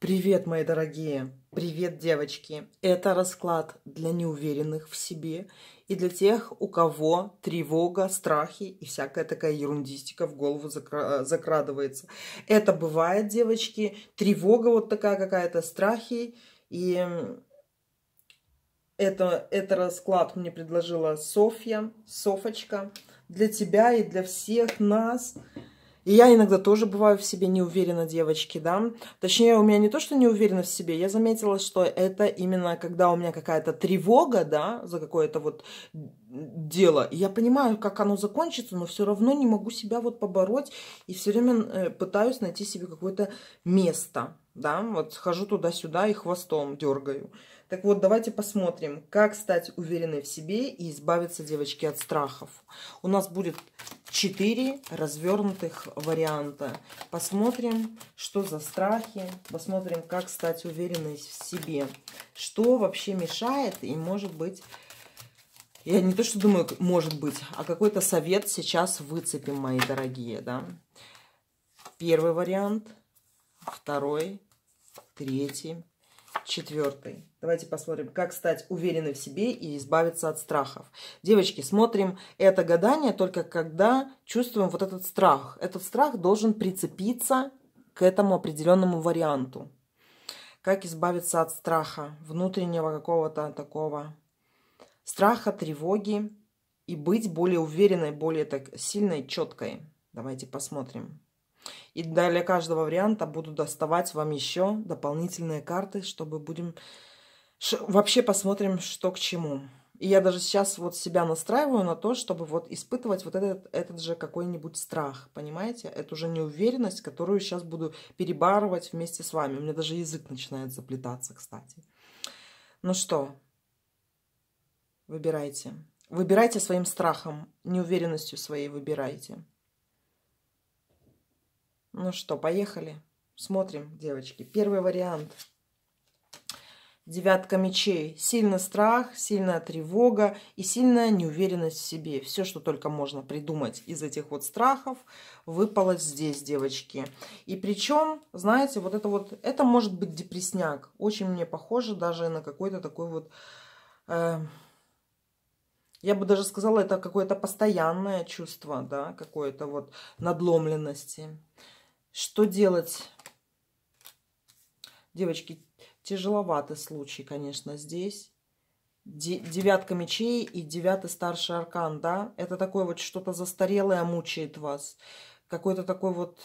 Привет, мои дорогие! Привет, девочки! Это расклад для неуверенных в себе и для тех, у кого тревога, страхи и всякая такая ерундистика в голову э, закрадывается. Это бывает, девочки, тревога вот такая какая-то, страхи и... Это, это расклад мне предложила Софья, Софочка. Для тебя и для всех нас – и я иногда тоже бываю в себе не уверена, девочки, да. Точнее, у меня не то, что не уверена в себе, я заметила, что это именно когда у меня какая-то тревога, да, за какое-то вот дело. И я понимаю, как оно закончится, но все равно не могу себя вот побороть и все время э, пытаюсь найти себе какое-то место, да. Вот хожу туда-сюда и хвостом дергаю. Так вот, давайте посмотрим, как стать уверенной в себе и избавиться, девочки, от страхов. У нас будет четыре развернутых варианта. Посмотрим, что за страхи, посмотрим, как стать уверенной в себе, что вообще мешает и может быть... Я не то, что думаю, может быть, а какой-то совет сейчас выцепим, мои дорогие, да. Первый вариант, второй, третий, четвертый. Давайте посмотрим, как стать уверенной в себе и избавиться от страхов. Девочки, смотрим это гадание только когда чувствуем вот этот страх. Этот страх должен прицепиться к этому определенному варианту. Как избавиться от страха, внутреннего какого-то такого страха, тревоги и быть более уверенной, более так сильной, четкой. Давайте посмотрим. И для каждого варианта буду доставать вам еще дополнительные карты, чтобы будем... Ш... Вообще посмотрим, что к чему. И я даже сейчас вот себя настраиваю на то, чтобы вот испытывать вот этот, этот же какой-нибудь страх, понимаете? Это уже неуверенность, которую сейчас буду перебарывать вместе с вами. У меня даже язык начинает заплетаться, кстати. Ну что, выбирайте. Выбирайте своим страхом, неуверенностью своей выбирайте. Ну что, поехали. Смотрим, девочки. Первый вариант. Девятка мечей. Сильно страх, сильная тревога и сильная неуверенность в себе. Все, что только можно придумать из этих вот страхов, выпало здесь, девочки. И причем, знаете, вот это вот, это может быть депресняк. Очень мне похоже даже на какой-то такой вот... Э, я бы даже сказала, это какое-то постоянное чувство, да, какое-то вот надломленности. Что делать? Девочки, тяжеловатый случай, конечно, здесь. Девятка мечей и девятый старший аркан, да? Это такое вот что-то застарелое мучает вас. Какой-то такой вот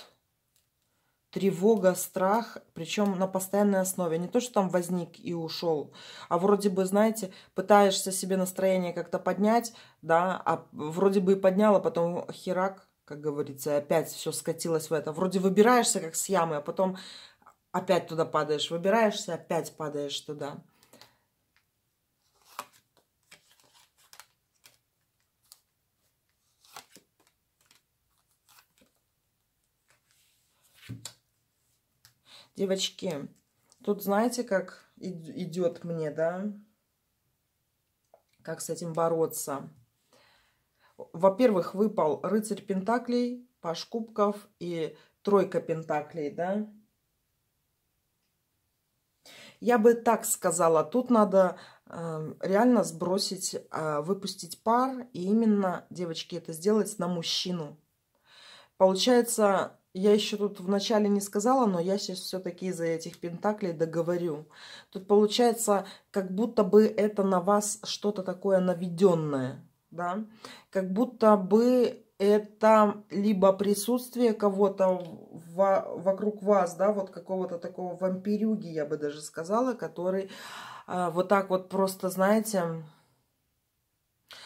тревога, страх, причем на постоянной основе. Не то, что там возник и ушел, а вроде бы, знаете, пытаешься себе настроение как-то поднять, да, а вроде бы и подняла, потом херак, как говорится, опять все скатилось в это. Вроде выбираешься как с ямы, а потом опять туда падаешь. Выбираешься, опять падаешь туда. Девочки, тут знаете, как идет мне, да? Как с этим бороться? Во-первых, выпал рыцарь пентаклей, паш кубков и тройка пентаклей, да? Я бы так сказала, тут надо э, реально сбросить, э, выпустить пар, и именно, девочки, это сделать на мужчину. Получается, я еще тут вначале не сказала, но я сейчас все-таки из-за этих пентаклей договорю. Тут получается, как будто бы это на вас что-то такое наведенное да, как будто бы это либо присутствие кого-то вокруг вас, да, вот какого-то такого вампирюги, я бы даже сказала, который э, вот так вот просто, знаете,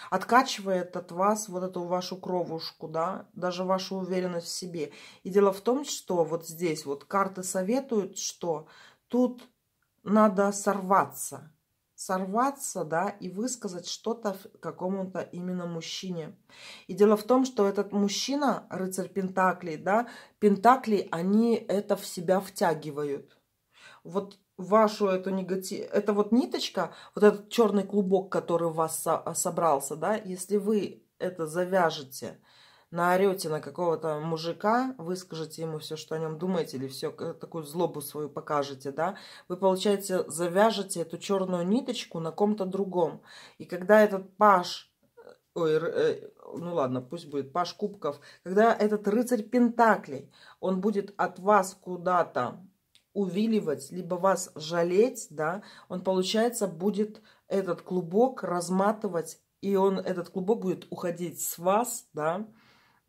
откачивает от вас вот эту вашу кровушку, да, даже вашу уверенность в себе. И дело в том, что вот здесь вот карты советуют, что тут надо сорваться, сорваться, да, и высказать что-то какому-то именно мужчине. И дело в том, что этот мужчина, рыцарь Пентаклей, да, Пентакли, они это в себя втягивают. Вот вашу эту негатив... Это вот ниточка, вот этот черный клубок, который у вас со... собрался, да, если вы это завяжете, наорете на какого-то мужика, выскажете ему все, что о нем думаете, или все, э, такую злобу свою покажете, да, вы, получается, завяжете эту черную ниточку на ком-то другом. И когда этот паш, э, ой, э, ну ладно, пусть будет паш кубков, когда этот рыцарь пентаклей, он будет от вас куда-то увиливать, либо вас жалеть, да, он, получается, будет этот клубок разматывать, и он, этот клубок будет уходить с вас, да,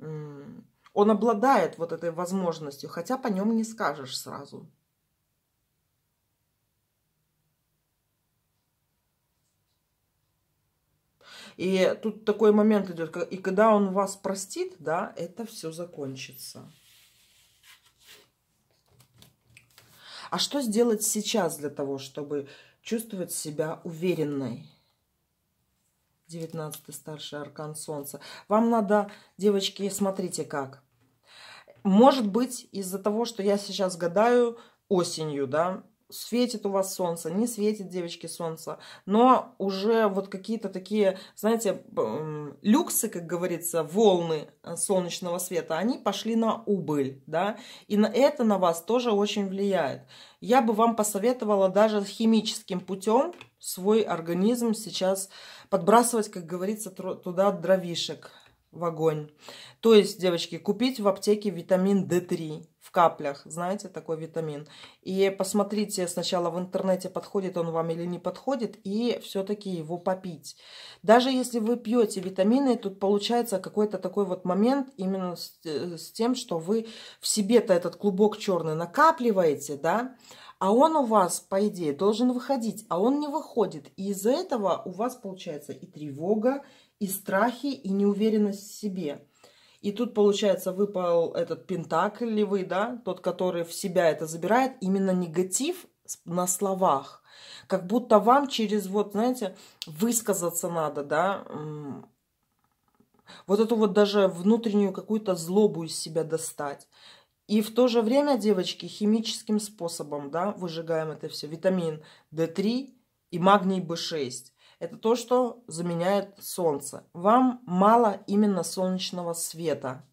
он обладает вот этой возможностью, хотя по нем не скажешь сразу. И тут такой момент идет, и когда он вас простит, да, это все закончится. А что сделать сейчас для того, чтобы чувствовать себя уверенной? 19 старший аркан солнца. Вам надо, девочки, смотрите как. Может быть, из-за того, что я сейчас гадаю осенью, да, светит у вас солнце, не светит, девочки, солнце, но уже вот какие-то такие, знаете, люксы, как говорится, волны э, солнечного света, они пошли на убыль, да, и на это на вас тоже очень влияет. Я бы вам посоветовала даже химическим путем свой организм сейчас подбрасывать, как говорится, туда дровишек в огонь. То есть, девочки, купить в аптеке витамин D3 в каплях, знаете, такой витамин. И посмотрите сначала в интернете, подходит он вам или не подходит, и все-таки его попить. Даже если вы пьете витамины, тут получается какой-то такой вот момент именно с, э, с тем, что вы в себе-то этот клубок черный накапливаете, да, а он у вас, по идее, должен выходить, а он не выходит. И из-за этого у вас получается и тревога, и страхи, и неуверенность в себе. И тут, получается, выпал этот пентаклевый, да, тот, который в себя это забирает, именно негатив на словах. Как будто вам через, вот, знаете, высказаться надо, да, вот эту вот даже внутреннюю какую-то злобу из себя достать. И в то же время, девочки, химическим способом, да, выжигаем это все. Витамин D3 и магний B6. Это то, что заменяет солнце. Вам мало именно солнечного света.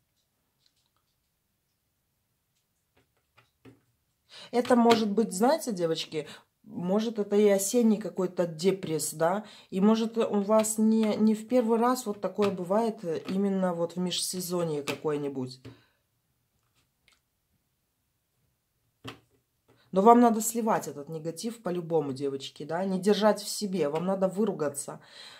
Это может быть, знаете, девочки, может это и осенний какой-то депресс, да, и может э, у вас не, не в первый раз вот такое бывает э, именно вот в межсезонье какое-нибудь. Но вам надо сливать этот негатив по-любому, девочки, да, не держать в себе, вам надо выругаться.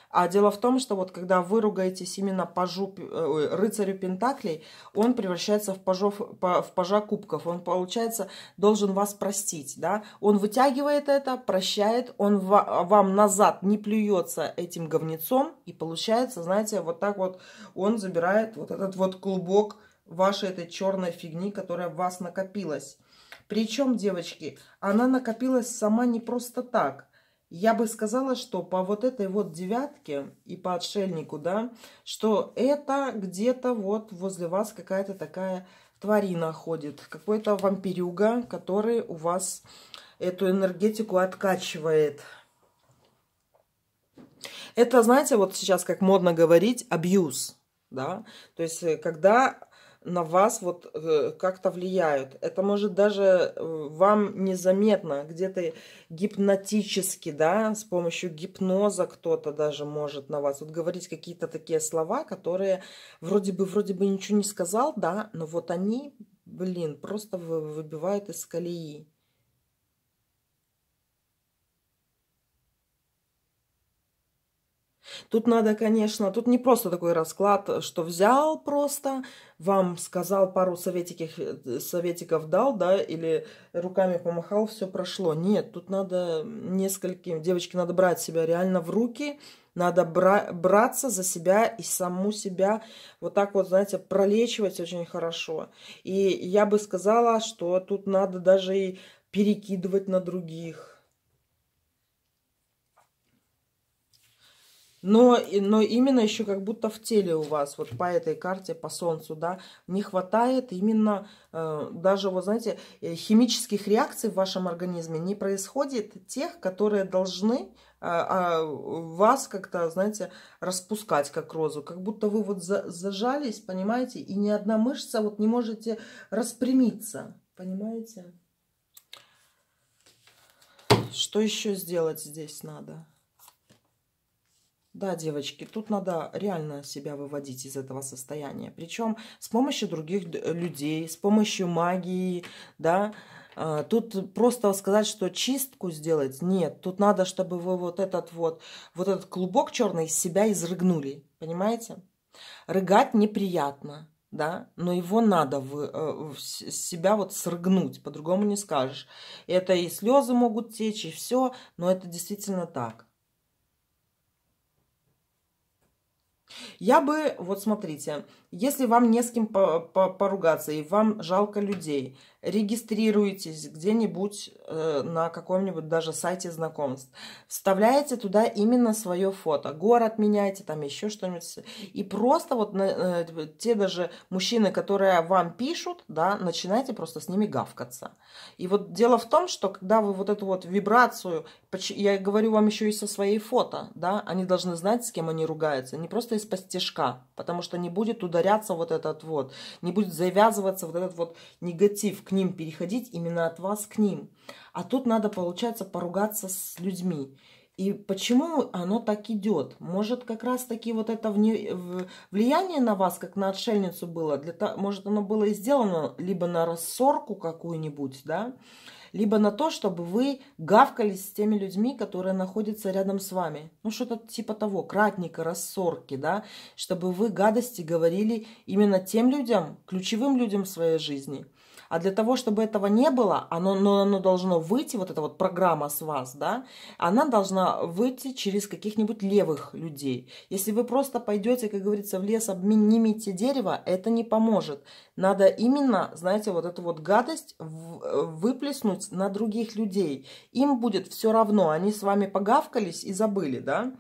А дело в том, что вот когда вы ругаетесь именно пажу, э, рыцарю Пентаклей, он превращается в, пажов, по, в пажа кубков. Он, получается, должен вас простить, да. Он вытягивает это, прощает, он ва, вам назад не плюется этим говнецом. И получается, знаете, вот так вот он забирает вот этот вот клубок вашей этой черной фигни, которая в вас накопилась. Причем, девочки, она накопилась сама не просто так. Я бы сказала, что по вот этой вот девятке и по отшельнику, да, что это где-то вот возле вас какая-то такая тварина ходит, какой-то вампирюга, который у вас эту энергетику откачивает. Это, знаете, вот сейчас, как модно говорить, абьюз, да, то есть э, когда на вас вот э, как-то влияют. Это может даже э, вам незаметно, где-то гипнотически, да, с помощью гипноза кто-то даже может на вас вот говорить какие-то такие слова, которые вроде бы, вроде бы ничего не сказал, да, но вот они, блин, просто выбивают из колеи. Тут надо, конечно, тут не просто такой расклад, что взял просто, вам сказал пару советиков, э, советиков дал, да, или руками помахал, все прошло. Нет, тут надо нескольким, девочки, надо брать себя реально в руки, надо бра- браться за себя и саму себя вот так вот, знаете, пролечивать очень хорошо. И я бы сказала, что тут надо даже и перекидывать на других – но, но именно еще как будто в теле у вас, вот по этой карте, по солнцу, да, не хватает именно э, даже, вот знаете, э, химических реакций в вашем организме не происходит тех, которые должны э, а вас как-то, знаете, распускать как розу, как будто вы вот за, зажались, понимаете, и ни одна мышца вот не можете распрямиться, понимаете? Что еще сделать здесь надо? Да, девочки, тут надо реально себя выводить из этого состояния. Причем с помощью других э, людей, с помощью магии, да. А, тут просто сказать, что чистку сделать, нет. Тут надо, чтобы вы вот этот вот, вот этот клубок черный из себя изрыгнули, понимаете? Рыгать неприятно, да, но его надо вы э, себя вот срыгнуть, по-другому не скажешь. Это и слезы могут течь, и все, но это действительно так. Я бы, вот смотрите, если вам не с кем по -по поругаться и вам жалко людей, регистрируйтесь где-нибудь э, на каком-нибудь даже сайте знакомств. Вставляете туда именно свое фото. Город меняйте, там еще что-нибудь. И просто вот на, э, те даже мужчины, которые вам пишут, да, начинайте просто с ними гавкаться. И вот дело в том, что когда вы вот эту вот вибрацию, я говорю вам еще и со своей фото, да, они должны знать, с кем они ругаются, не просто из-под потому что не будет ударять растворяться вот этот вот, не будет завязываться вот этот вот негатив к ним, переходить именно от вас к ним. А тут надо, получается, поругаться с людьми. И почему оно так идет? Может, как раз-таки вот это влияние на вас, как на отшельницу было, для, того может, оно было и сделано либо на рассорку какую-нибудь, да, либо на то, чтобы вы гавкались с теми людьми, которые находятся рядом с вами. Ну, что-то типа того, кратника, рассорки, да, чтобы вы гадости говорили именно тем людям, ключевым людям в своей жизни – а для того, чтобы этого не было, оно, но оно должно выйти, вот эта вот программа с вас, да, она должна выйти через каких-нибудь левых людей. Если вы просто пойдете, как говорится, в лес, обменимите дерево, это не поможет. Надо именно, знаете, вот эту вот гадость выплеснуть на других людей. Им будет все равно, они с вами погавкались и забыли, да.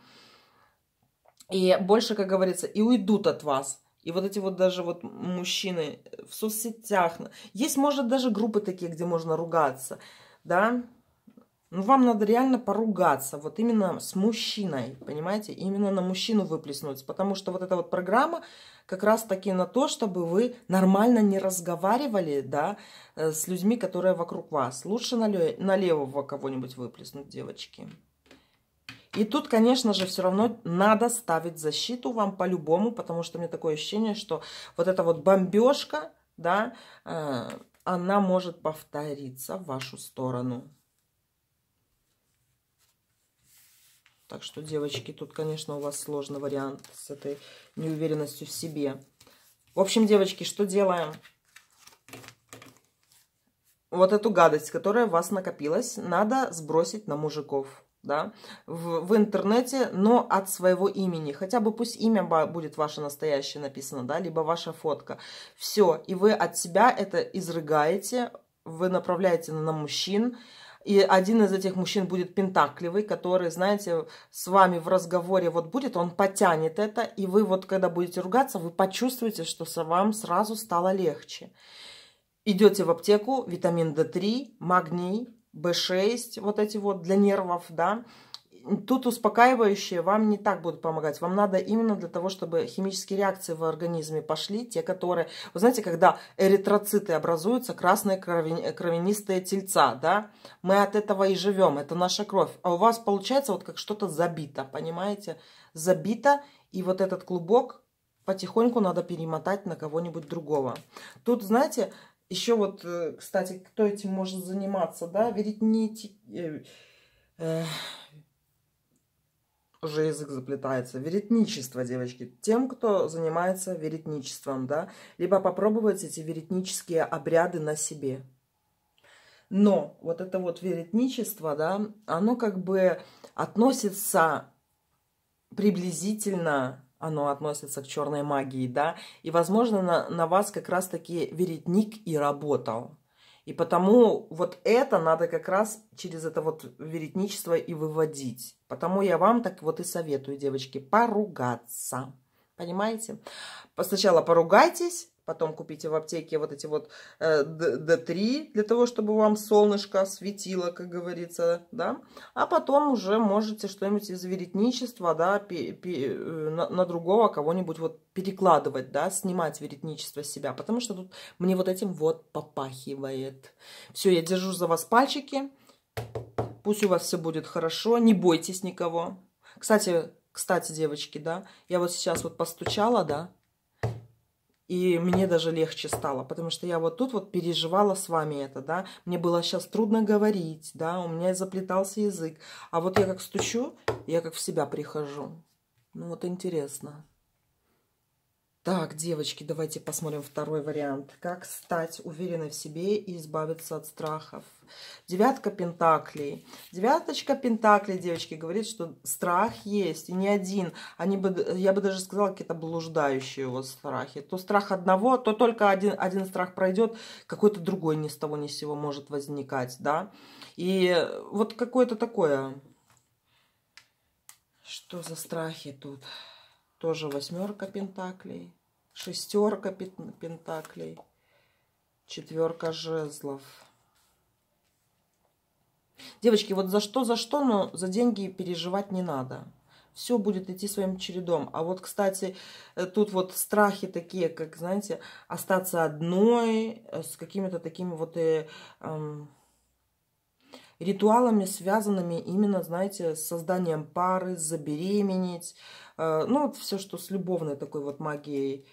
И больше, как говорится, и уйдут от вас. И вот эти вот даже вот мужчины в соцсетях. Есть, может, даже группы такие, где можно ругаться, да. Но ну, вам надо реально поругаться, вот именно с мужчиной, понимаете? Именно на мужчину выплеснуть, потому что вот эта вот программа как раз-таки на то, чтобы вы нормально не разговаривали, да, э, с людьми, которые вокруг вас. Лучше на, левого кого-нибудь выплеснуть, девочки. И тут, конечно же, все равно надо ставить защиту вам по-любому, потому что мне такое ощущение, что вот эта вот бомбежка, да, э, она может повториться в вашу сторону. Так что, девочки, тут, конечно, у вас сложный вариант с этой неуверенностью в себе. В общем, девочки, что делаем? Вот эту гадость, которая у вас накопилась, надо сбросить на мужиков да, в, в интернете, но от своего имени. Хотя бы пусть имя будет ваше настоящее написано, да, либо ваша фотка. Все, и вы от себя это изрыгаете, вы направляете на мужчин, и один из этих мужчин будет пентакливый, который, знаете, с вами в разговоре вот будет, он потянет это, и вы вот когда будете ругаться, вы почувствуете, что вам сразу стало легче. Идете в аптеку, витамин D3, магний, B6, вот эти вот для нервов, да, тут успокаивающие вам не так будут помогать. Вам надо именно для того, чтобы химические реакции в организме пошли, те, которые... Вы знаете, когда эритроциты образуются, красные крови, кровянистые тельца, да? Мы от этого и живем, это наша кровь. А у вас получается вот как что-то забито, понимаете? Забито, и вот этот клубок потихоньку надо перемотать на кого-нибудь другого. Тут, знаете, еще вот, э, кстати, кто этим может заниматься, да, ведь не... Э, э, уже язык заплетается. Веретничество, девочки. Тем, кто занимается веретничеством, да. Либо попробовать эти веретнические обряды на себе. Но вот это вот веретничество, да, оно как бы относится приблизительно оно относится к черной магии, да, и, возможно, на, на вас как раз-таки веретник и работал. И потому вот это надо как раз через это вот веретничество и выводить. Потому я вам так вот и советую, девочки, поругаться. Понимаете? Сначала поругайтесь, Потом купите в аптеке вот эти вот D3, э, для того, чтобы вам солнышко светило, как говорится, да. А потом уже можете что-нибудь из веретничества, да, э, на, на другого кого-нибудь вот перекладывать, да, снимать веретничество с себя. Потому что тут мне вот этим вот попахивает. Все, я держу за вас пальчики. Пусть у вас все будет хорошо, не бойтесь никого. Кстати, кстати, девочки, да, я вот сейчас вот постучала, да, и мне даже легче стало, потому что я вот тут вот переживала с вами это, да. Мне было сейчас трудно говорить, да, у меня заплетался язык. А вот я как стучу, я как в себя прихожу. Ну вот интересно. Так, девочки, давайте посмотрим второй вариант. Как стать уверенной в себе и избавиться от страхов? Девятка Пентаклей. Девяточка Пентаклей, девочки, говорит, что страх есть, и не один. Они бы, я бы даже сказала, какие-то блуждающие вот страхи. То страх одного, то только один, один страх пройдет, какой-то другой ни с того ни с сего может возникать, да? И вот какое-то такое... Что за страхи тут? Тоже восьмерка пентаклей шестерка пентаклей, четверка жезлов. Девочки, вот за что, за что, но за деньги переживать не надо. Все будет идти своим чередом. А вот, кстати, э, тут вот страхи такие, как, знаете, остаться одной, э, с какими-то такими вот э, э, ритуалами, связанными именно, знаете, с созданием пары, забеременеть. Э, ну, вот все, что с любовной такой вот магией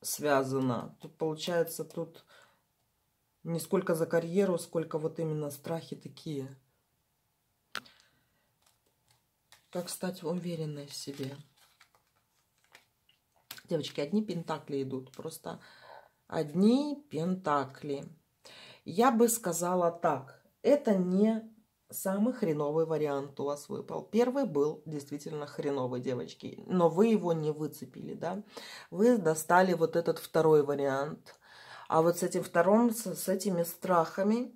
связано. Тут получается, тут не сколько за карьеру, сколько вот именно страхи такие. Как стать уверенной в себе. Девочки, одни пентакли идут, просто одни пентакли. Я бы сказала так, это не самый хреновый вариант у вас выпал. Первый был действительно хреновый, девочки, но вы его не выцепили, да? Вы достали вот этот второй вариант. А вот с этим вторым, с, с этими страхами,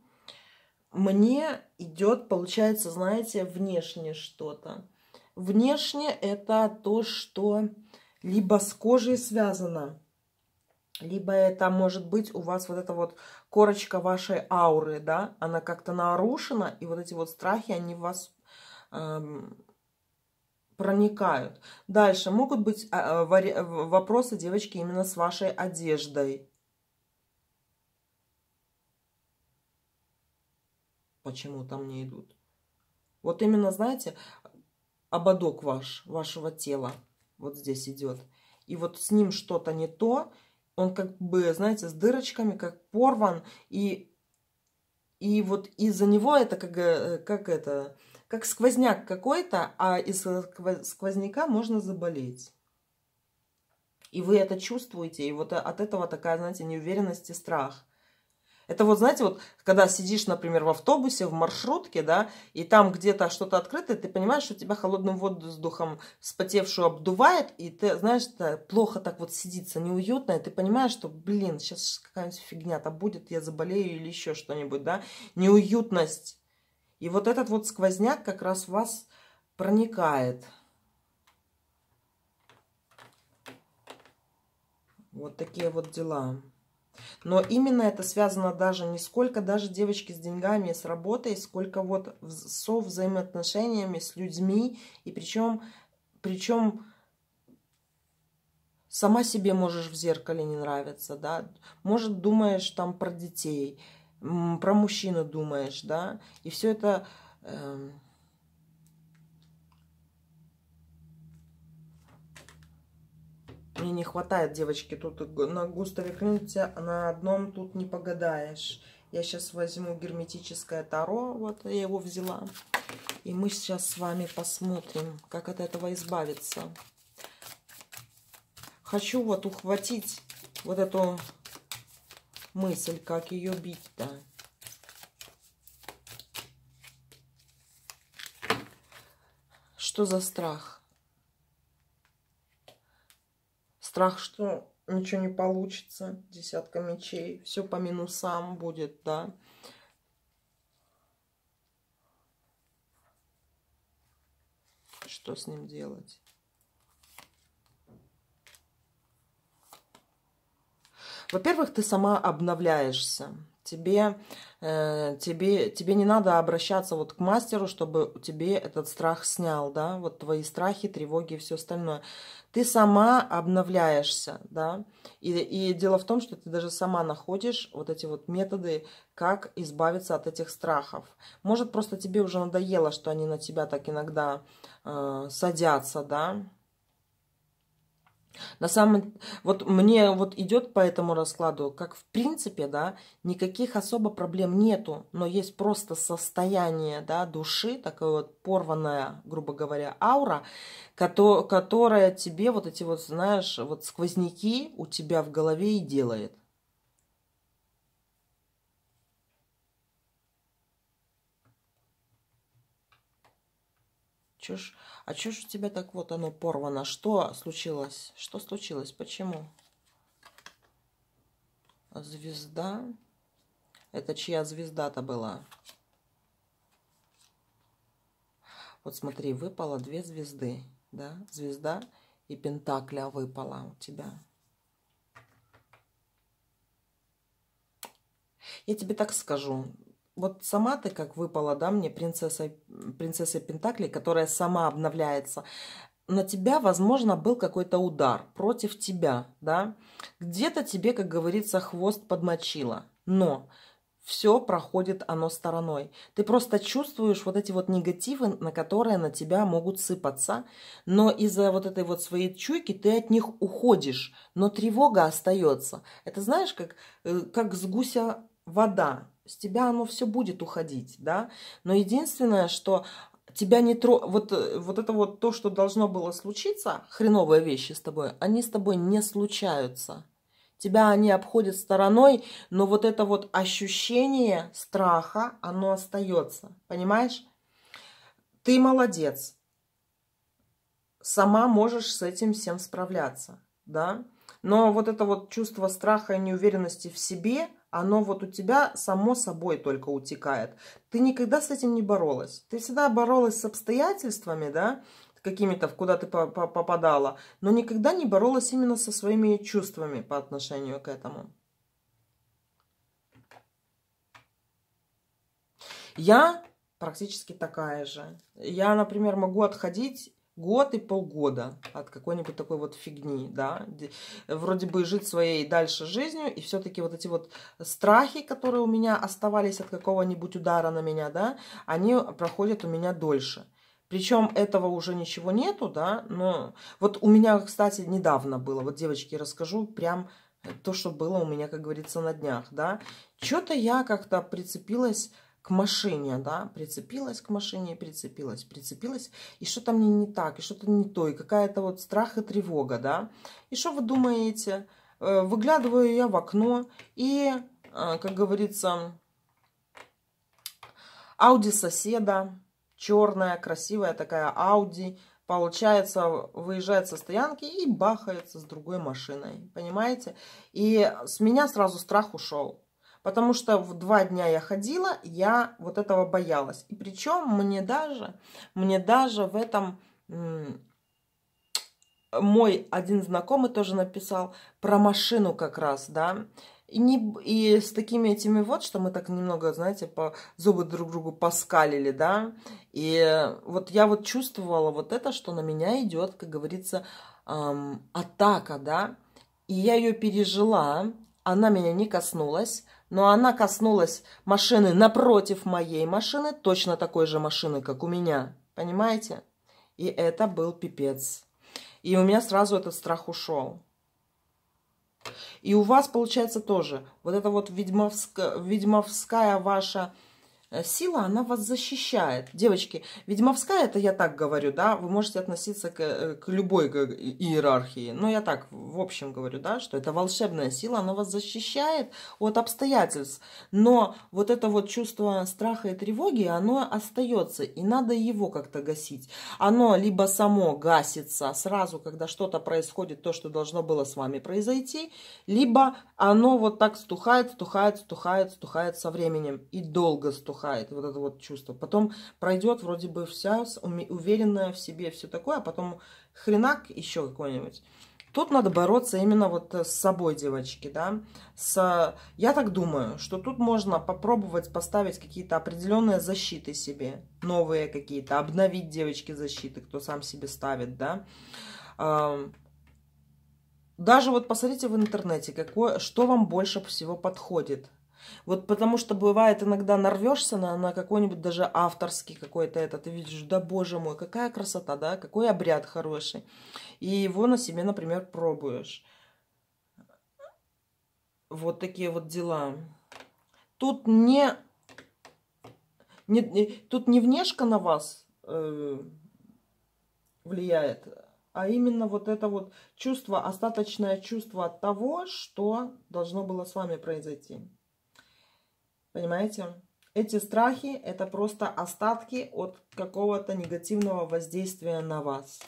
мне идет, получается, знаете, внешне что-то. Внешне это то, что либо с кожей связано, либо это может быть у вас вот это вот корочка вашей ауры, да, она как-то нарушена, и вот эти вот страхи, они в вас эм, проникают. Дальше могут быть э, э, э вопросы девочки именно с вашей одеждой. Почему там не идут? Вот именно, знаете, ободок ваш, вашего тела вот здесь идет. И вот с ним что-то не то, он как бы, знаете, с дырочками, как порван. И, и вот из-за него это как, э, как это, как сквозняк какой-то, а из сквозняка можно заболеть. И вы это чувствуете, и вот от этого такая, знаете, неуверенность и страх. Это вот, знаете, вот когда сидишь, например, в автобусе, в маршрутке, да, и там где-то что-то открыто, ты понимаешь, что тебя холодным воздухом спотевшую обдувает, и ты, знаешь, ты плохо так вот сидится, неуютно, и ты понимаешь, что, блин, сейчас какая-нибудь фигня-то будет, я заболею или еще что-нибудь, да, неуютность. И вот этот вот сквозняк как раз в вас проникает. Вот такие вот дела. Но именно это связано даже не сколько даже девочки с деньгами и с работой, сколько вот со взаимоотношениями с людьми. И причем, причем сама себе можешь в зеркале не нравиться, да. Может, думаешь там про детей, про мужчину думаешь, да. И все это... Э Мне не хватает, девочки, тут на густове клянуться, а на одном тут не погадаешь. Я сейчас возьму герметическое таро, вот я его взяла. И мы сейчас с вами посмотрим, как от этого избавиться. Хочу вот ухватить вот эту мысль, как ее бить-то. Что за страх? страх, что ничего не получится, десятка мечей, все по минусам будет, да. Что с ним делать? Во-первых, ты сама обновляешься тебе, э, тебе, тебе не надо обращаться вот к мастеру, чтобы тебе этот страх снял, да, вот твои страхи, тревоги и все остальное. Ты сама обновляешься, да, и, и дело в том, что ты даже сама находишь вот эти вот методы, как избавиться от этих страхов. Может, просто тебе уже надоело, что они на тебя так иногда э, садятся, да, на самом вот мне вот идет по этому раскладу, как в принципе, да, никаких особо проблем нету, но есть просто состояние, да, души, такая вот порванная, грубо говоря, аура, которая тебе вот эти вот, знаешь, вот сквозняки у тебя в голове и делает. Чё ж, а чё ж у тебя так вот оно порвано? Что случилось? Что случилось? Почему? Звезда. Это чья звезда-то была? Вот смотри, выпало две звезды, да? Звезда и пентакля выпала у тебя. Я тебе так скажу, вот сама ты как выпала, да, мне принцесса, принцесса Пентакли, которая сама обновляется. На тебя, возможно, был какой-то удар против тебя, да. Где-то тебе, как говорится, хвост подмочило. Но все проходит оно стороной. Ты просто чувствуешь вот эти вот негативы, на которые на тебя могут сыпаться, но из-за вот этой вот своей чуйки ты от них уходишь, но тревога остается. Это знаешь, как, э, как с гуся вода с тебя оно все будет уходить, да. Но единственное, что тебя не тро... вот, э, вот это вот то, что должно было случиться, хреновые вещи с тобой, они с тобой не случаются. Тебя они обходят стороной, но вот это вот ощущение страха, оно остается. Понимаешь? Ты молодец. Сама можешь с этим всем справляться, да? Но вот это вот чувство страха и неуверенности в себе – оно вот у тебя само собой только утекает. Ты никогда с этим не боролась. Ты всегда боролась с обстоятельствами, да, какими-то, куда ты попадала, но никогда не боролась именно со своими чувствами по отношению к этому. Я практически такая же. Я, например, могу отходить год и полгода от какой-нибудь такой вот фигни, да, вроде бы жить своей дальше жизнью, и все-таки вот эти вот страхи, которые у меня оставались от какого-нибудь удара на меня, да, они проходят у меня дольше. Причем этого уже ничего нету, да, но вот у меня, кстати, недавно было, вот девочки расскажу прям э, то, что было у меня, как говорится, на днях, да, что-то я как-то прицепилась к машине, да, прицепилась к машине, прицепилась, прицепилась, и что-то мне не так, и что-то не то, и какая-то вот страх и тревога, да. И что вы думаете? Э, выглядываю я в окно, и, э, как говорится, Ауди соседа, черная, красивая такая Ауди, получается, выезжает со стоянки и бахается с другой машиной, понимаете? И с меня сразу страх ушел. Потому что в два дня я ходила, я вот этого боялась. И причем мне даже, мне даже в этом мой один знакомый тоже написал про машину как раз, да, и, не, и с такими этими вот, что мы так немного, знаете, по зубы друг другу поскалили, да. И вот я вот чувствовала вот это, что на меня идет, как говорится, эм, атака, да. И я ее пережила, она меня не коснулась, но она коснулась машины напротив моей машины, точно такой же машины, как у меня. Понимаете? И это был пипец. И у меня сразу этот страх ушел. И у вас, получается, тоже вот это вот ведьмовска, ведьмовская ваша Э, сила, она вас защищает. Девочки, ведьмовская, это я так говорю, да, вы можете относиться к, э, к любой иерархии, но я так в общем говорю, да, что это волшебная сила, она вас защищает от обстоятельств, но вот это вот чувство страха и тревоги, оно остается, и надо его как-то гасить. Оно либо само гасится сразу, когда что-то происходит, то, что должно было с вами произойти, либо оно вот так стухает, стухает, стухает, стухает со временем и долго стухает затухает. вот это вот чувство. Потом пройдет вроде бы вся уверенная в себе все такое, а потом хренак еще какой-нибудь. Тут надо бороться именно вот э, с собой, девочки, да. С... Я так думаю, что тут можно попробовать поставить какие-то определенные защиты себе, новые какие-то, обновить, девочки, защиты, кто сам себе ставит, да. Даже вот посмотрите в интернете, какое, что вам больше всего подходит – вот потому что бывает иногда нарвешься на, на какой-нибудь даже авторский какой-то этот, ты видишь, да боже мой, какая красота, да, какой обряд хороший. И его на себе, например, пробуешь. Вот такие вот дела. Тут не, не, не тут не внешка на вас э, влияет, а именно вот это вот чувство, остаточное чувство от того, что должно было с вами произойти. Понимаете? Эти страхи – это просто остатки от какого-то негативного воздействия на вас.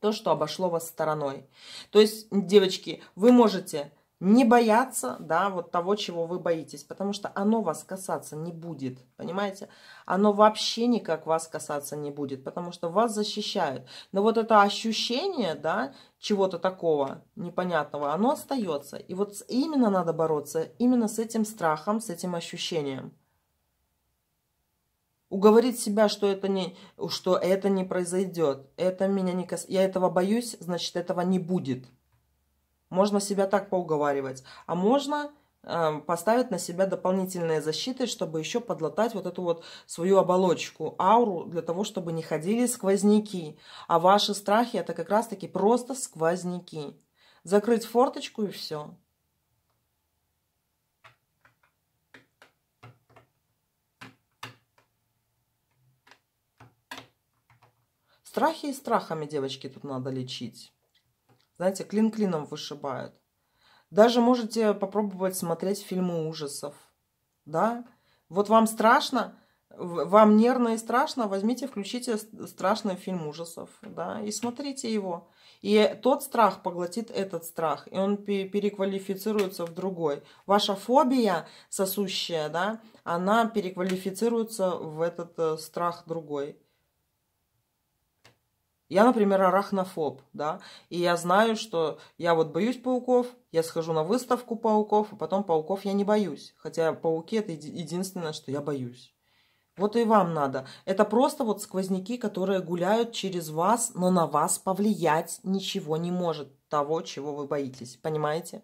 То, что обошло вас стороной. То есть, девочки, вы можете не бояться, да, вот того, чего вы боитесь, потому что оно вас касаться не будет, понимаете? Оно вообще никак вас касаться не будет, потому что вас защищают. Но вот это ощущение, да, чего-то такого непонятного, оно остается. И вот именно надо бороться, именно с этим страхом, с этим ощущением. Уговорить себя, что это не, что это не произойдет, это меня не кос, я этого боюсь, значит этого не будет. Можно себя так поуговаривать. А можно Эм, поставить на себя дополнительные защиты, чтобы еще подлатать вот эту вот свою оболочку, ауру, для того, чтобы не ходили сквозняки. А ваши страхи – это как раз-таки просто сквозняки. Закрыть форточку и все. Страхи и страхами, девочки, тут надо лечить. Знаете, клин клином вышибают. Даже можете попробовать смотреть фильмы ужасов. Да? Вот вам страшно, вам нервно и страшно, возьмите, включите страшный фильм ужасов, да, и смотрите его. И тот страх поглотит этот страх, и он переквалифицируется в другой. Ваша фобия сосущая, да, она переквалифицируется в этот э, страх другой. Я, например, арахнофоб, да, и я знаю, что я вот боюсь пауков, я схожу на выставку пауков, а потом пауков я не боюсь, хотя пауки это единственное, что я боюсь. Вот и вам надо. Это просто вот сквозняки, которые гуляют через вас, но на вас повлиять ничего не может того, чего вы боитесь. Понимаете?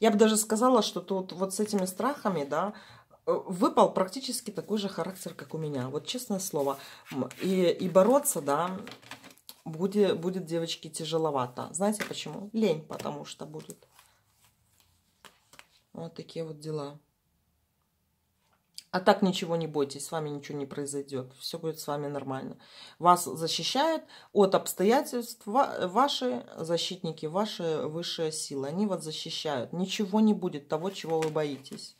Я бы даже сказала, что тут вот с этими страхами, да, Э, выпал практически такой же характер, как у меня. Вот честное слово. И, и бороться, да, будет, будет девочки тяжеловато. Знаете почему? Лень, потому что будет. Вот такие вот дела. А так ничего не бойтесь, с вами ничего не произойдет. Все будет с вами нормально. Вас защищают от обстоятельств ваши защитники, ваши высшие силы Они вас защищают. Ничего не будет того, чего вы боитесь.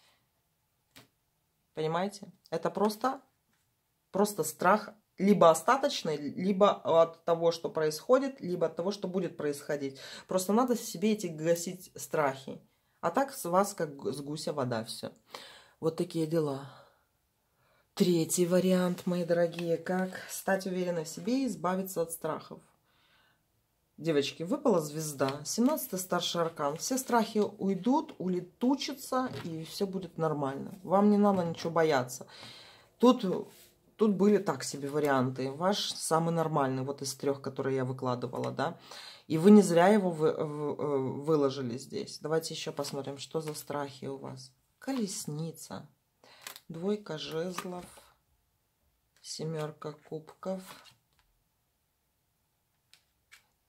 Понимаете? Это просто, просто страх либо остаточный, либо от того, что происходит, либо от того, что будет происходить. Просто надо себе эти гасить страхи. А так с вас как с гуся вода все. Вот такие дела. Третий вариант, мои дорогие, как стать уверенной в себе и избавиться от страхов. Девочки, выпала звезда, 17 старший аркан. Все страхи уйдут, улетучатся, и все будет нормально. Вам не надо ничего бояться. Тут, тут были так себе варианты. Ваш самый нормальный, вот из трех, которые я выкладывала, да. И вы не зря его вы, э, выложили здесь. Давайте еще посмотрим, что за страхи у вас. Колесница, двойка жезлов, семерка кубков.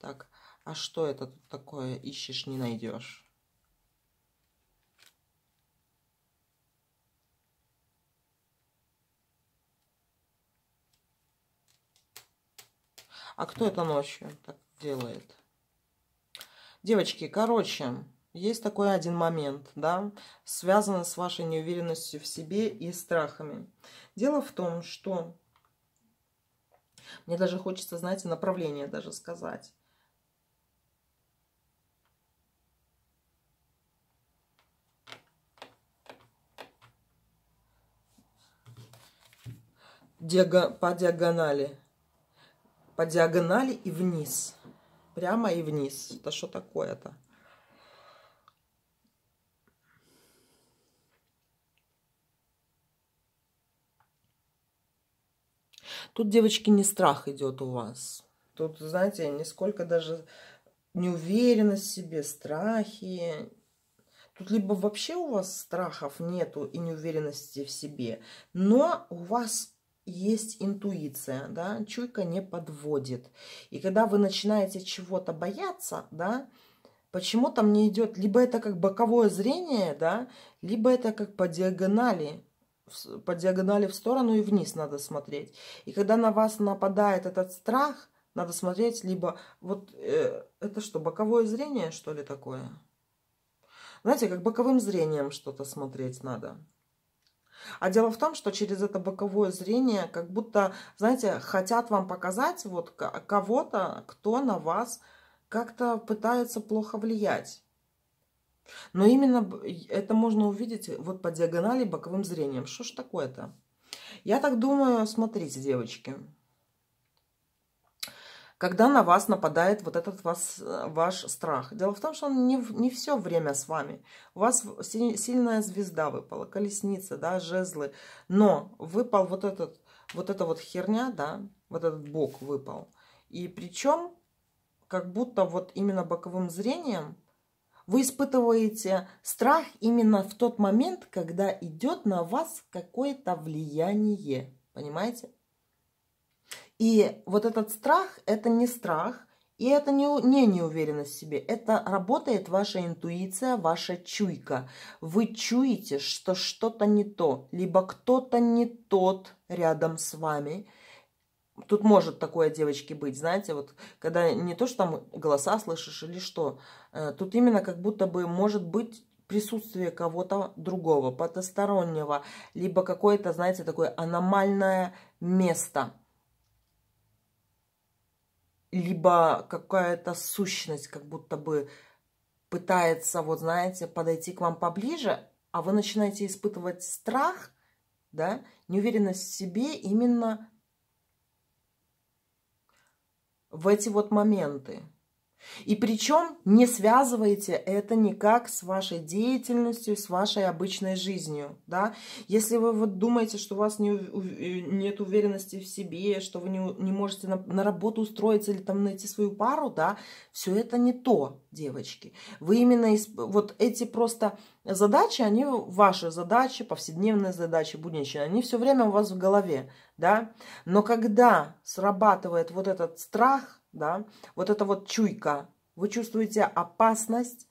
Так, а что это тут такое? Ищешь, не найдешь. А кто это ночью так делает? Девочки, короче, есть такой один момент, да, связанный с вашей неуверенностью в себе и страхами. Дело в том, что мне даже хочется, знаете, направление даже сказать. диага... по диагонали. По диагонали и вниз. Прямо и вниз. Это что такое-то? Тут, девочки, не страх идет у вас. Тут, знаете, нисколько даже неуверенность в себе, страхи. Тут либо вообще у вас страхов нету и неуверенности в себе, но у вас есть интуиция, да, чуйка не подводит. И когда вы начинаете чего-то бояться, да, почему там не идет, либо это как боковое зрение, да, либо это как по диагонали, по диагонали в сторону и вниз надо смотреть. И когда на вас нападает этот страх, надо смотреть либо вот э, это что, боковое зрение, что ли, такое? Знаете, как боковым зрением что-то смотреть надо. А дело в том, что через это боковое зрение, как будто, знаете, хотят вам показать вот кого-то, кто на вас как-то пытается плохо влиять. Но именно это можно увидеть вот по диагонали боковым зрением. Что ж такое-то? Я так думаю, смотрите, девочки когда на вас нападает вот этот вас, э, ваш страх. Дело в том, что он не, не все время с вами. У вас сильная звезда выпала, колесница, да, жезлы. Но выпал вот этот, вот эта вот херня, да, вот этот бок выпал. И причем, как будто вот именно боковым зрением вы испытываете страх именно в тот момент, когда идет на вас какое-то влияние. Понимаете? И вот этот страх – это не страх, и это не, не неуверенность в себе. Это работает ваша интуиция, ваша чуйка. Вы чуете, что что-то не то, либо кто-то не тот рядом с вами. Тут может такое, девочки, быть, знаете, вот когда не то, что там голоса слышишь или что, э, тут именно как будто бы может быть присутствие кого-то другого, потустороннего, либо какое-то, знаете, такое аномальное место – либо какая-то сущность как будто бы пытается, вот знаете, подойти к вам поближе, а вы начинаете испытывать страх, да, неуверенность в себе именно в эти вот моменты. И причем не связывайте это никак с вашей деятельностью, с вашей обычной жизнью. Да? Если вы вот думаете, что у вас не, э, нет уверенности в себе, что вы не, не можете на, на работу устроиться или там найти свою пару, да, все это не то, девочки. Вы именно исп... вот эти просто задачи, они ваши задачи, повседневные задачи, будничные, они все время у вас в голове. Да? Но когда срабатывает вот этот страх, да, вот это вот чуйка. Вы чувствуете опасность,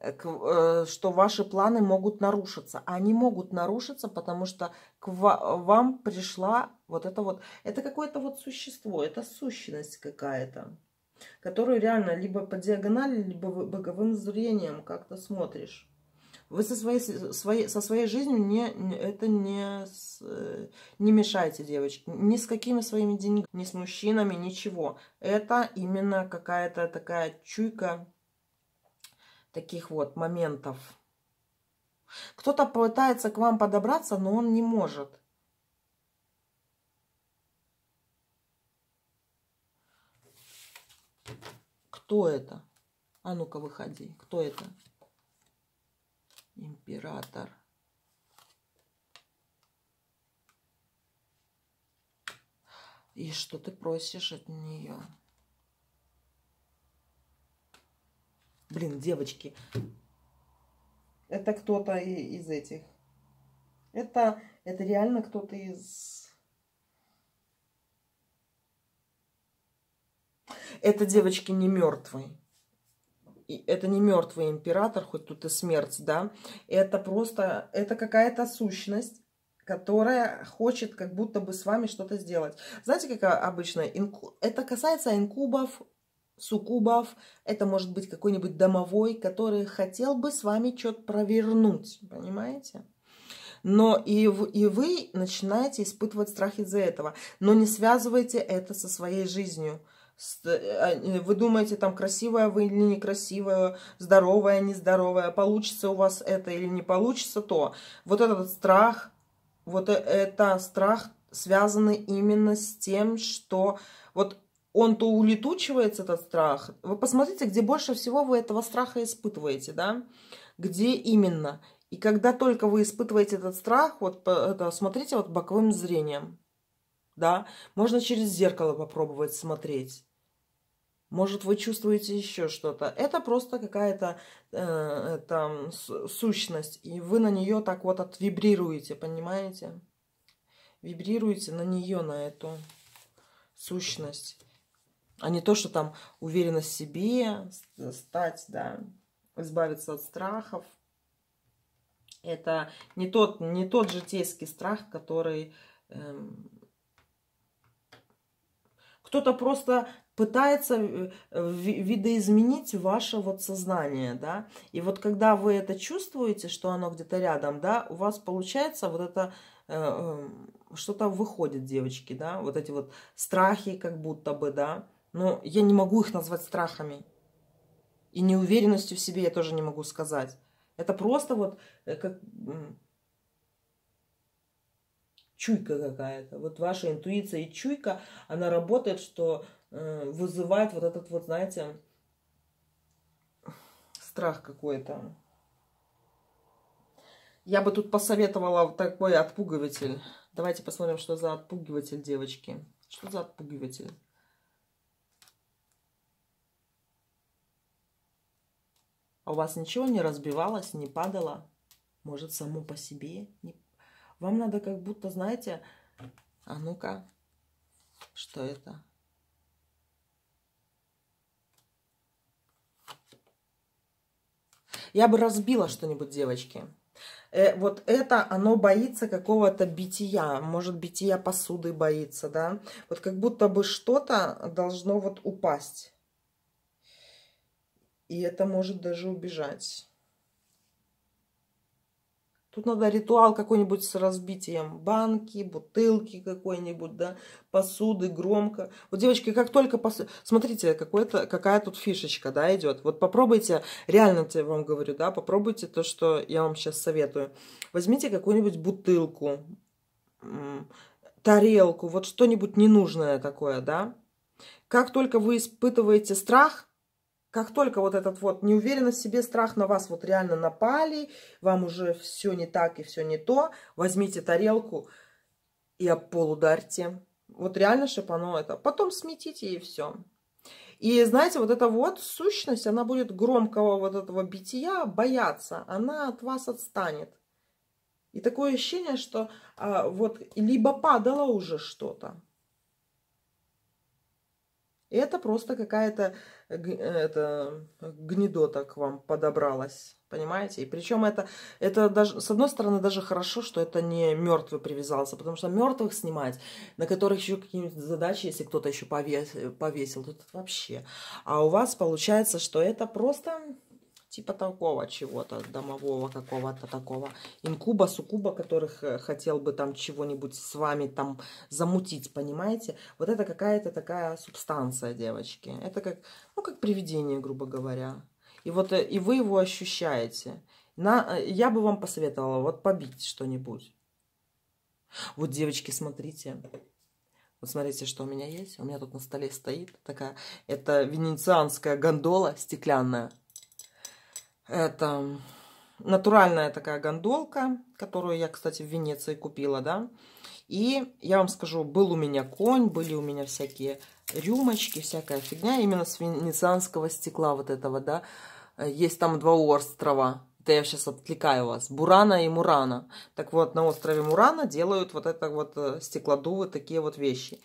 э, э, что ваши планы могут нарушиться. А они могут нарушиться, потому что к вам пришла вот это вот... Это какое-то вот существо, это сущность какая-то, которую реально либо по диагонали, либо боковым зрением как-то смотришь. Вы со своей, своей, со своей жизнью не, это не, э, не мешайте, девочки. Ни с какими своими деньгами, ни с мужчинами, ничего. Это именно какая-то такая чуйка таких вот моментов. Кто-то пытается к вам подобраться, но он не может. Кто это? А ну-ка, выходи. Кто это? император. И что ты просишь от нее? Блин, девочки. Это кто-то из этих. Это, это реально кто-то из... Это, девочки, не мертвый это не мертвый император, хоть тут и смерть, да, это просто, это какая-то сущность, которая хочет как будто бы с вами что-то сделать. Знаете, как а, обычно, инку... это касается инкубов, суккубов, это может быть какой-нибудь домовой, который хотел бы с вами что-то провернуть, понимаете? Но и, и вы начинаете испытывать страх из-за этого, но не связывайте это со своей жизнью. Э, а, э, вы думаете, там красивая вы или некрасивая, здоровая, нездоровая, получится у вас это или не получится то. Вот этот страх, вот э, это страх связаны именно с тем, что вот он-то улетучивается, этот страх. Вы посмотрите, где больше всего вы этого страха испытываете, да? Где именно? И когда только вы испытываете этот страх, вот это, смотрите вот боковым зрением, да? Можно через зеркало попробовать смотреть может, вы чувствуете еще что-то. Это просто какая-то э, там сущность, и вы на нее так вот отвибрируете, понимаете? Вибрируете на нее, на эту сущность. А не то, что там уверенность в себе, стать, да, избавиться от страхов. Это не тот, не тот житейский страх, который... Эм... Кто-то просто пытается э, видоизменить ваше вот сознание, да. И вот когда вы это чувствуете, что оно где-то рядом, да, у вас получается вот это э, э, что-то выходит, девочки, да, вот эти вот страхи как будто бы, да. Но я не могу их назвать страхами. И неуверенностью в себе я тоже не могу сказать. Это просто вот как чуйка какая-то. Вот ваша интуиция и чуйка, она работает, что Э, вызывает вот этот вот, знаете, страх какой-то. Я бы тут посоветовала вот такой отпугиватель. Давайте посмотрим, что за отпугиватель, девочки. Что за отпугиватель? А у вас ничего не разбивалось, не падало? Может, само по себе? Не... Вам надо как будто, знаете... А ну-ка, что это? Я бы разбила что-нибудь, девочки. Э, вот это, оно боится какого-то бития. Может, бития посуды боится, да? Вот как будто бы что-то должно вот упасть. И это может даже убежать. Тут надо ритуал какой-нибудь с разбитием банки, бутылки какой-нибудь, да, посуды громко. Вот, девочки, как только посуд... Смотрите, какая тут фишечка, да, идет. Вот попробуйте, реально я вам говорю, да, попробуйте то, что я вам сейчас советую. Возьмите какую-нибудь бутылку, тарелку, вот что-нибудь ненужное такое, да. Как только вы испытываете страх, как только вот этот вот неуверенность в себе, страх на вас вот реально напали, вам уже все не так и все не то, возьмите тарелку и об пол ударьте. Вот реально шипано это. Потом сметите и все. И знаете, вот эта вот сущность, она будет громкого вот этого бития бояться. Она от вас отстанет. И такое ощущение, что а, вот либо падало уже что-то, это просто какая-то это, гнедота к вам подобралась. Понимаете? И причем это, это даже, с одной стороны, даже хорошо, что это не мертвый привязался, потому что мертвых снимать, на которых еще какие-нибудь задачи, если кто-то еще повесил, повесил, то это вообще. А у вас получается, что это просто типа такого чего-то, домового какого-то такого, инкуба, сукуба, которых э, хотел бы там чего-нибудь с вами там замутить, понимаете? Вот это какая-то такая субстанция, девочки. Это как, ну, как привидение, грубо говоря. И вот э, и вы его ощущаете. На, э, я бы вам посоветовала вот побить что-нибудь. Вот, девочки, смотрите. Вот смотрите, что у меня есть. У меня тут на столе стоит такая... Это венецианская гондола стеклянная. Это натуральная такая гондолка, которую я, кстати, в Венеции купила, да. И я вам скажу, был у меня конь, были у меня всякие рюмочки, всякая фигня, именно с венецианского стекла вот этого, да. Есть там два острова, это я сейчас отвлекаю вас, Бурана и Мурана. Так вот, на острове Мурана делают вот это вот э, стеклодувы, такие вот вещи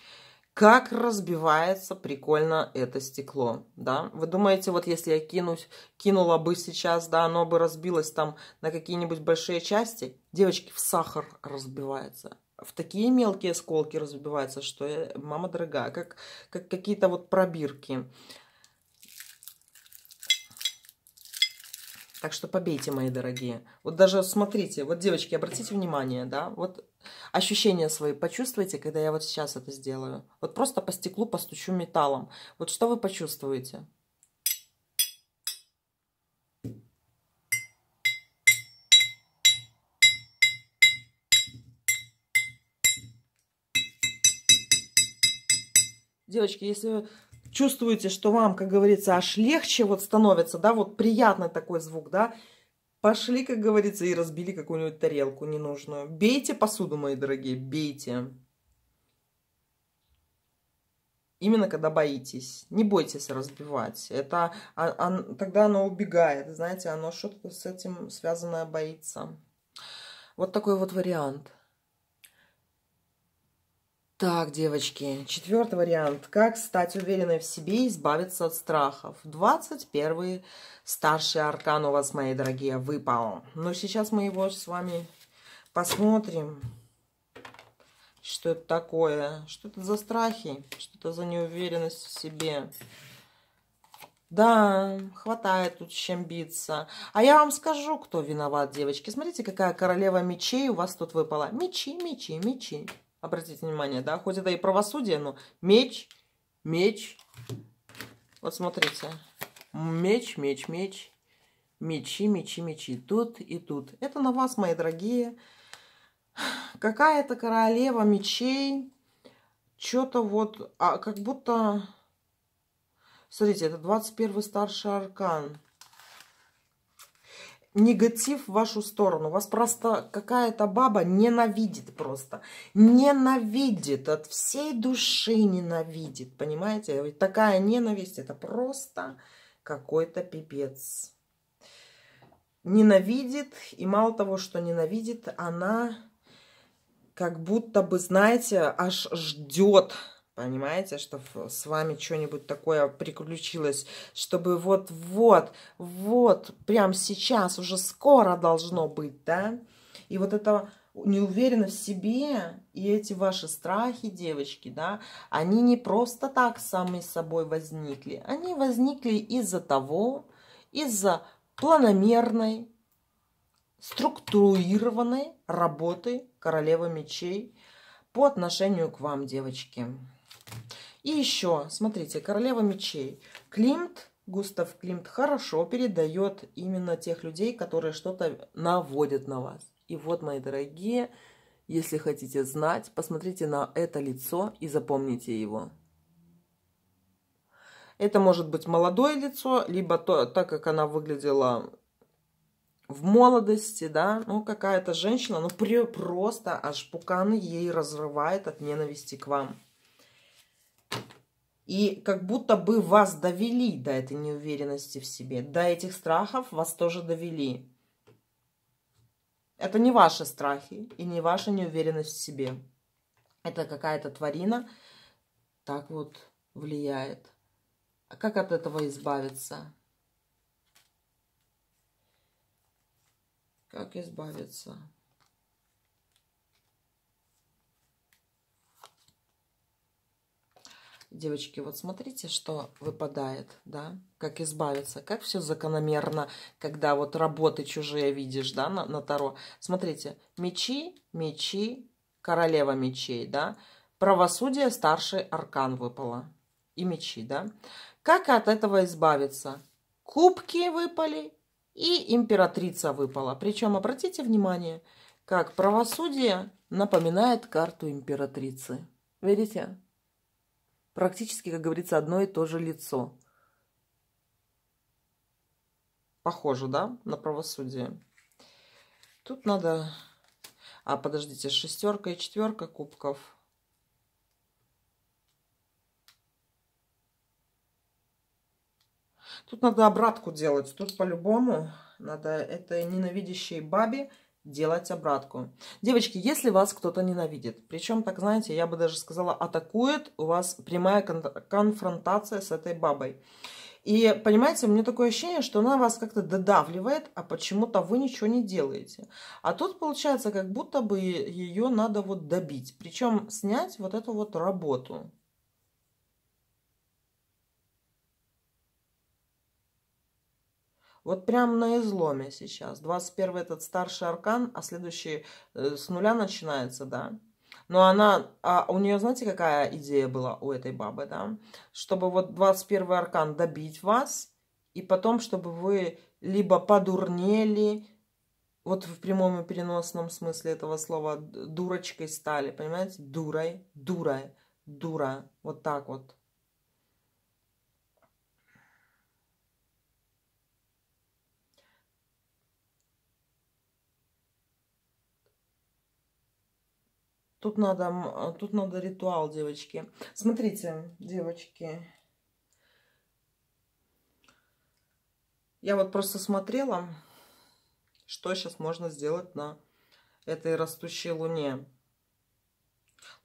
как разбивается прикольно это стекло, да. Вы думаете, вот если я кинусь, кинула бы сейчас, да, оно бы разбилось там на какие-нибудь большие части? Девочки, в сахар разбивается. В такие мелкие осколки разбивается, что, я, мама дорогая, как, как какие-то вот пробирки. Так что побейте, мои дорогие. Вот даже смотрите, вот, девочки, обратите внимание, да, вот ощущения свои почувствуйте, когда я вот сейчас это сделаю. Вот просто по стеклу постучу металлом. Вот что вы почувствуете? Девочки, если вы чувствуете, что вам, как говорится, аж легче вот становится, да, вот приятный такой звук, да, Пошли, как говорится, и разбили какую-нибудь тарелку ненужную. Бейте посуду, мои дорогие, бейте. Именно когда боитесь. Не бойтесь разбивать. Это, а, а, тогда оно убегает. Знаете, оно что-то с этим связанное боится. Вот такой вот вариант. Так, девочки, четвертый вариант. Как стать уверенной в себе и избавиться от страхов? 21 старший аркан у вас, мои дорогие, выпал. Но ну, сейчас мы его с вами посмотрим. Что это такое? Что это за страхи? Что это за неуверенность в себе? Да, хватает тут чем биться. А я вам скажу, кто виноват, девочки. Смотрите, какая королева мечей у вас тут выпала. Мечи, мечи, мечи. Обратите внимание, да, хоть это и правосудие, но меч, меч. Вот смотрите. Меч, меч, меч. Мечи, мечи, мечи. Тут и тут. Это на вас, мои дорогие. Какая-то королева мечей. Что-то вот, а как будто... Смотрите, это 21 старший аркан негатив в вашу сторону. Вас просто какая-то баба ненавидит просто. Ненавидит, от всей души ненавидит, понимаете? Такая ненависть, это просто какой-то пипец. Ненавидит, и мало того, что ненавидит, она как будто бы, знаете, аж ждет, Понимаете, что с вами что-нибудь такое приключилось, чтобы вот-вот, вот, прям сейчас, уже скоро должно быть, да? И вот это неуверенность в себе и эти ваши страхи, девочки, да, они не просто так сами собой возникли. Они возникли из-за того, из-за планомерной, структурированной работы королевы мечей по отношению к вам, девочки. И еще, смотрите, королева мечей. Климт, Густав Климт хорошо передает именно тех людей, которые что-то наводят на вас. И вот, мои дорогие, если хотите знать, посмотрите на это лицо и запомните его. Это может быть молодое лицо, либо то, так как она выглядела в молодости, да, ну какая-то женщина, ну просто аж пуканы ей разрывает от ненависти к вам. И как будто бы вас довели до этой неуверенности в себе, до этих страхов вас тоже довели. Это не ваши страхи и не ваша неуверенность в себе. Это какая-то тварина так вот влияет. А как от этого избавиться? Как избавиться? Девочки, вот смотрите, что выпадает, да, как избавиться, как все закономерно, когда вот работы чужие видишь, да, на, на Таро. Смотрите, мечи, мечи, королева мечей, да, правосудие, старший аркан выпало и мечи, да. Как от этого избавиться? Кубки выпали и императрица выпала. Причем, обратите внимание, как правосудие напоминает карту императрицы. Видите? Практически, как говорится, одно и то же лицо. Похоже, да, на правосудие. Тут надо... А, подождите, шестерка и четверка кубков – Тут надо обратку делать. Тут по-любому надо этой ненавидящей бабе делать обратку. Девочки, если вас кто-то ненавидит, причем, так знаете, я бы даже сказала, атакует, у вас прямая кон конфронтация с этой бабой. И, понимаете, у меня такое ощущение, что она вас как-то додавливает, а почему-то вы ничего не делаете. А тут получается, как будто бы ее надо вот добить, причем снять вот эту вот работу. Вот прям на изломе сейчас. 21 этот старший аркан, а следующий э, с нуля начинается, да. Но она, а у нее, знаете, какая идея была у этой бабы, да? Чтобы вот 21 аркан добить вас, и потом, чтобы вы либо подурнели, вот в прямом и переносном смысле этого слова, дурочкой стали, понимаете? Дурой, дурой, дура. Вот так вот. Тут надо, э, тут надо ритуал, девочки. Смотрите, девочки. Я вот просто смотрела, что сейчас можно сделать на этой растущей луне.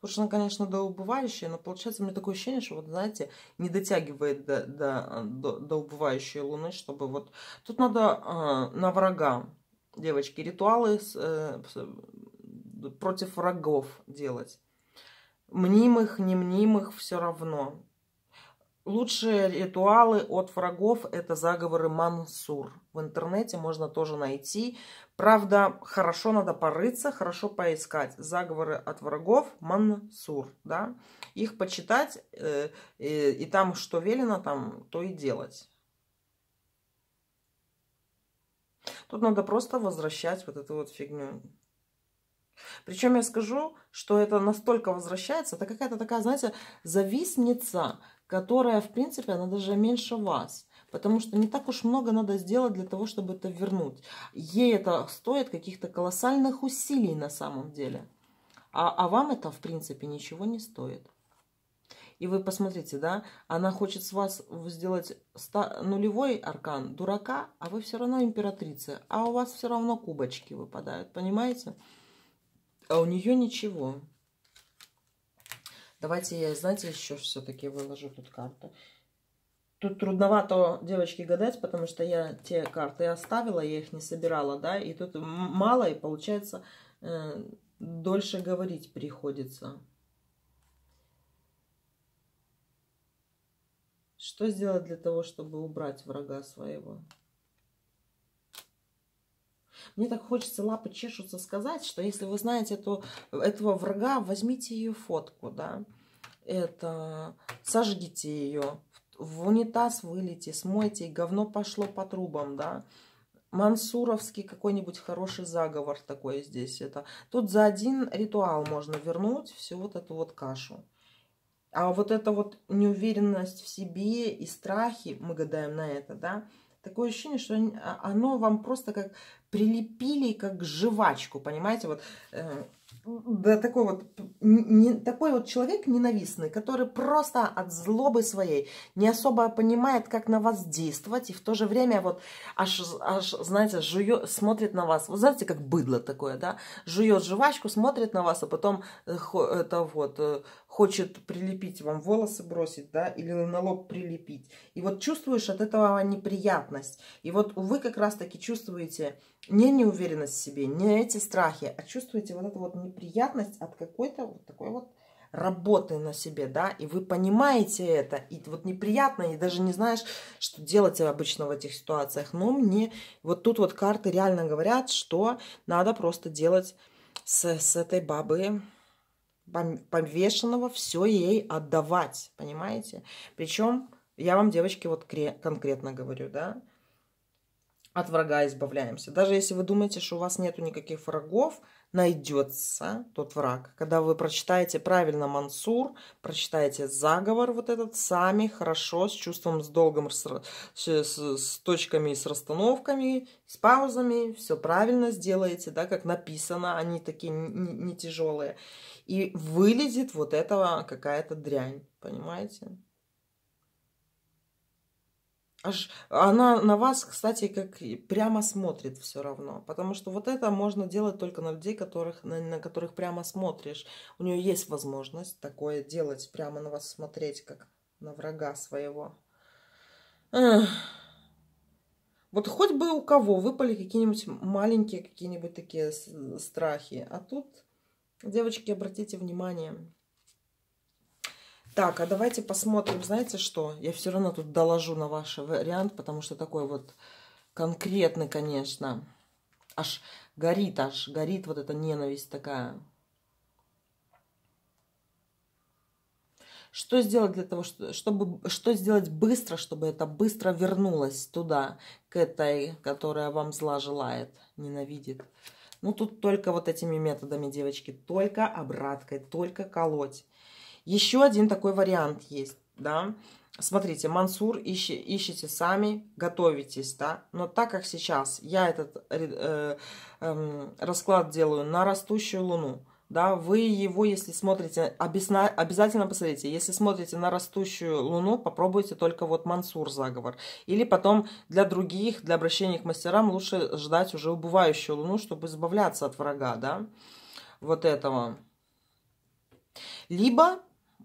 Потому что она, конечно, доубывающая, но получается, у меня такое ощущение, что, вот, знаете, не дотягивает до, до, до, до убывающей луны, чтобы вот... Тут надо э, на врага, девочки, ритуалы, э, против врагов делать. Мнимых, не мнимых, все равно. Лучшие ритуалы от врагов – это заговоры Мансур. В интернете можно тоже найти. Правда, хорошо надо порыться, хорошо поискать. Заговоры от врагов Мансур, да. Их почитать, э, э, и там, что велено, там то и делать. Тут надо просто возвращать вот эту вот фигню. Причем я скажу, что это настолько возвращается, это какая-то такая, знаете, завистница, которая, в принципе, она даже меньше вас. Потому что не так уж много надо сделать для того, чтобы это вернуть. Ей это стоит каких-то колоссальных усилий на самом деле. А, а вам это, в принципе, ничего не стоит. И вы посмотрите, да, она хочет с вас сделать нулевой аркан дурака, а вы все равно императрица, а у вас все равно кубочки выпадают, понимаете? А у нее ничего. Давайте, я, знаете, еще все-таки выложу тут карту. Тут трудновато, девочки, гадать, потому что я те карты оставила, я их не собирала, да, и тут мало, и получается э, дольше говорить приходится. Что сделать для того, чтобы убрать врага своего? Мне так хочется лапы чешутся сказать, что если вы знаете эту, этого врага, возьмите ее фотку, да, это, сожгите ее, в унитаз вылейте, смойте, говно пошло по трубам, да. Мансуровский какой-нибудь хороший заговор такой здесь. Это Тут за один ритуал можно вернуть всю вот эту вот кашу. А вот эта вот неуверенность в себе и страхи, мы гадаем на это, да, такое ощущение, что а, оно вам просто как прилепили как жвачку, понимаете, вот э, да, такой вот не, такой вот человек ненавистный, который просто от злобы своей не особо понимает, как на вас действовать, и в то же время вот аж, аж знаете, жует, смотрит на вас, вы знаете, как быдло такое, да, жует жвачку, смотрит на вас, а потом э, это вот э, хочет прилепить вам волосы, бросить, да, или на лоб прилепить. И вот чувствуешь от этого неприятность. И вот вы как раз-таки чувствуете не неуверенность в себе, не эти страхи, а чувствуете вот эту вот неприятность от какой-то вот такой вот работы на себе, да, и вы понимаете это, и вот неприятно, и даже не знаешь, что делать обычно в этих ситуациях, но мне вот тут вот карты реально говорят, что надо просто делать с, с этой бабой повешенного все ей отдавать, понимаете? Причем я вам, девочки, вот конкретно говорю, да, от врага избавляемся. Даже если вы думаете, что у вас нету никаких врагов, найдется тот враг. Когда вы прочитаете правильно Мансур, прочитаете заговор вот этот сами, хорошо, с чувством, с долгом, с, с, с точками, с расстановками, с паузами, все правильно сделаете, да, как написано, они такие не, не тяжелые. И вылезет вот этого какая-то дрянь, понимаете? Аж она на вас, кстати, как прямо смотрит все равно. Потому что вот это можно делать только на людей, которых, на, на которых прямо смотришь. У нее есть возможность такое делать, прямо на вас смотреть, как на врага своего. Эх. Вот хоть бы у кого выпали какие-нибудь маленькие, какие-нибудь такие страхи. А тут, девочки, обратите внимание, так, а давайте посмотрим, знаете что? Я все равно тут доложу на ваш вариант, потому что такой вот конкретный, конечно. Аж горит, аж горит вот эта ненависть такая. Что сделать для того, чтобы, что сделать быстро, чтобы это быстро вернулось туда, к этой, которая вам зла желает, ненавидит. Ну, тут только вот этими методами, девочки, только обраткой, только колоть. Еще один такой вариант есть, да. Смотрите, мансур ищи, ищите сами, готовитесь, да. Но так как сейчас я этот э, э, расклад делаю на растущую луну, да, вы его, если смотрите, обесна... обязательно посмотрите, если смотрите на растущую луну, попробуйте только вот мансур заговор. Или потом для других, для обращения к мастерам лучше ждать уже убывающую луну, чтобы избавляться от врага, да, вот этого. Либо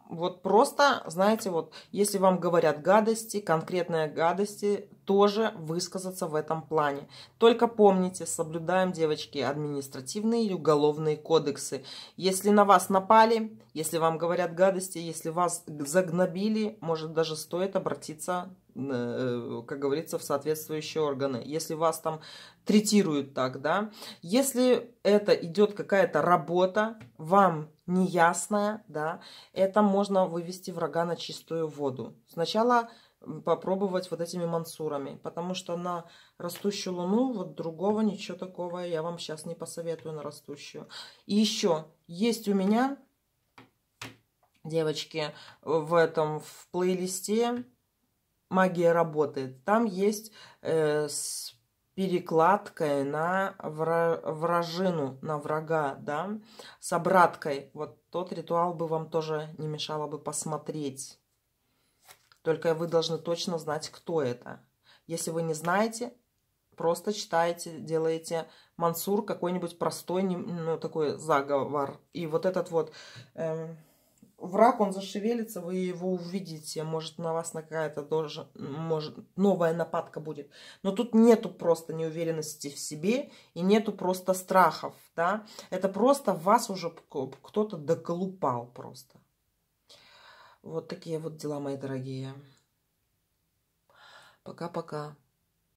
вот просто, знаете, вот если вам говорят гадости, конкретные гадости, тоже высказаться в этом плане. Только помните, соблюдаем, девочки, административные и уголовные кодексы. Если на вас напали, если вам говорят гадости, если вас загнобили, может даже стоит обратиться, э, как говорится, в соответствующие органы. Если вас там третируют так, да. Если это идет какая-то работа, вам неясная, да, это можно вывести врага на чистую воду. Сначала попробовать вот этими мансурами, потому что на растущую луну вот другого ничего такого я вам сейчас не посоветую на растущую. И еще есть у меня, девочки, в этом, в плейлисте «Магия работает». Там есть э, с перекладкой на вражину, на врага, да, с обраткой. Вот тот ритуал бы вам тоже не мешало бы посмотреть. Только вы должны точно знать, кто это. Если вы не знаете, просто читаете, делаете мансур, какой-нибудь простой, ну, такой заговор. И вот этот вот... Э, враг, он зашевелится, вы его увидите. Может, на вас какая-то тоже, может, новая нападка будет. Но тут нету просто неуверенности в себе и нету просто страхов, да. Это просто вас уже кто-то доколупал просто. Вот такие вот дела, мои дорогие. Пока-пока.